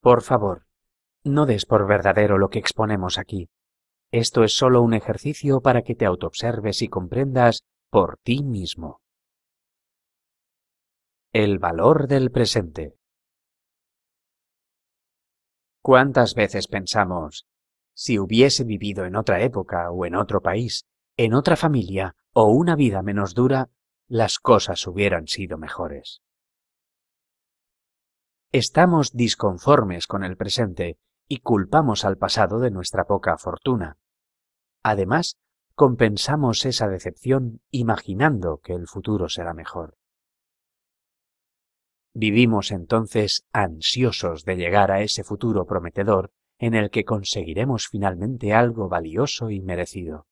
Por favor, no des por verdadero lo que exponemos aquí. Esto es solo un ejercicio para que te autoobserves y comprendas por ti mismo. El valor del presente. ¿Cuántas veces pensamos, si hubiese vivido en otra época o en otro país, en otra familia o una vida menos dura, las cosas hubieran sido mejores? Estamos disconformes con el presente y culpamos al pasado de nuestra poca fortuna. Además, compensamos esa decepción imaginando que el futuro será mejor. Vivimos entonces ansiosos de llegar a ese futuro prometedor en el que conseguiremos finalmente algo valioso y merecido.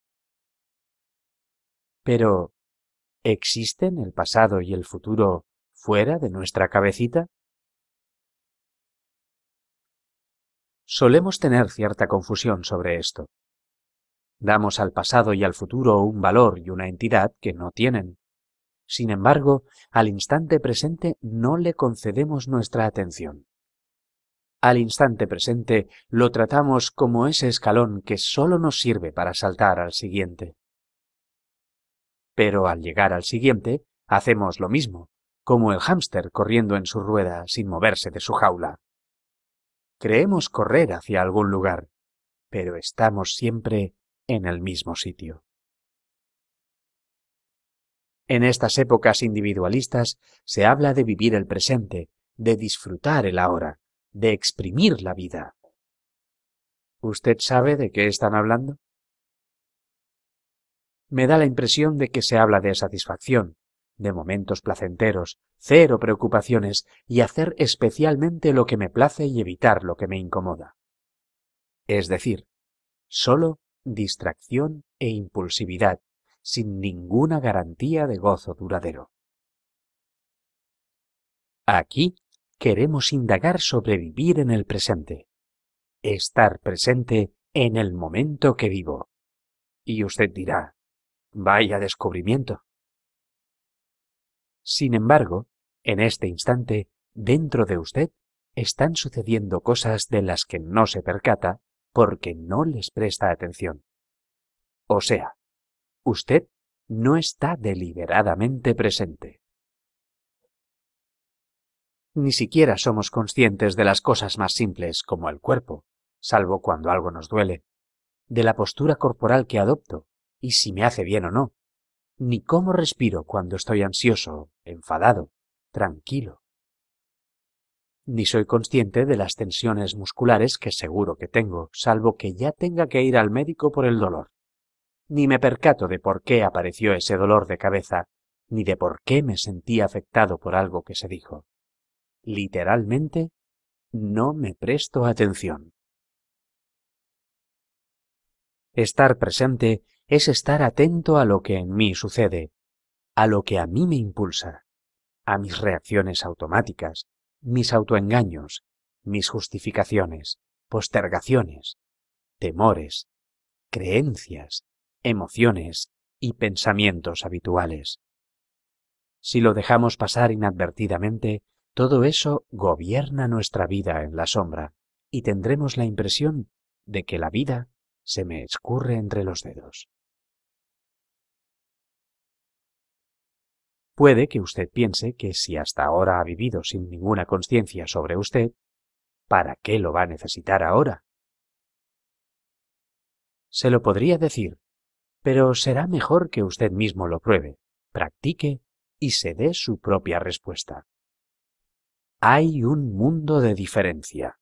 Pero, ¿existen el pasado y el futuro fuera de nuestra cabecita? Solemos tener cierta confusión sobre esto. Damos al pasado y al futuro un valor y una entidad que no tienen. Sin embargo, al instante presente no le concedemos nuestra atención. Al instante presente lo tratamos como ese escalón que solo nos sirve para saltar al siguiente. Pero al llegar al siguiente, hacemos lo mismo, como el hámster corriendo en su rueda sin moverse de su jaula. Creemos correr hacia algún lugar, pero estamos siempre en el mismo sitio. En estas épocas individualistas se habla de vivir el presente, de disfrutar el ahora, de exprimir la vida. ¿Usted sabe de qué están hablando? Me da la impresión de que se habla de satisfacción, de momentos placenteros, cero preocupaciones y hacer especialmente lo que me place y evitar lo que me incomoda. Es decir, solo distracción e impulsividad, sin ninguna garantía de gozo duradero. Aquí queremos indagar sobre vivir en el presente, estar presente en el momento que vivo. Y usted dirá, vaya descubrimiento. Sin embargo, en este instante, dentro de usted, están sucediendo cosas de las que no se percata porque no les presta atención. O sea, usted no está deliberadamente presente. Ni siquiera somos conscientes de las cosas más simples como el cuerpo, salvo cuando algo nos duele, de la postura corporal que adopto y si me hace bien o no, ni cómo respiro cuando estoy ansioso, enfadado, tranquilo. Ni soy consciente de las tensiones musculares que seguro que tengo, salvo que ya tenga que ir al médico por el dolor. Ni me percato de por qué apareció ese dolor de cabeza, ni de por qué me sentí afectado por algo que se dijo. Literalmente, no me presto atención. Estar presente es estar atento a lo que en mí sucede, a lo que a mí me impulsa, a mis reacciones automáticas, mis autoengaños, mis justificaciones, postergaciones, temores, creencias, emociones y pensamientos habituales. Si lo dejamos pasar inadvertidamente, todo eso gobierna nuestra vida en la sombra y tendremos la impresión de que la vida se me escurre entre los dedos. Puede que usted piense que si hasta ahora ha vivido sin ninguna conciencia sobre usted, ¿para qué lo va a necesitar ahora? Se lo podría decir, pero será mejor que usted mismo lo pruebe, practique y se dé su propia respuesta. Hay un mundo de diferencia.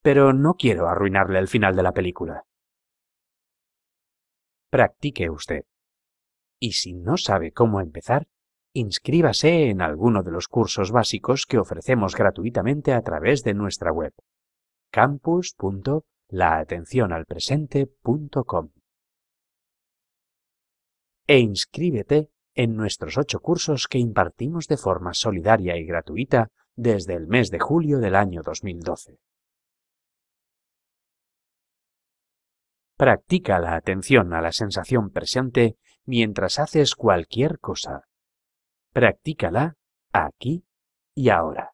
Pero no quiero arruinarle el final de la película. Practique usted. Y si no sabe cómo empezar, inscríbase en alguno de los cursos básicos que ofrecemos gratuitamente a través de nuestra web campus.laatencionalpresente.com e inscríbete en nuestros ocho cursos que impartimos de forma solidaria y gratuita desde el mes de julio del año 2012. Practica la atención a la sensación presente mientras haces cualquier cosa. Practícala aquí y ahora.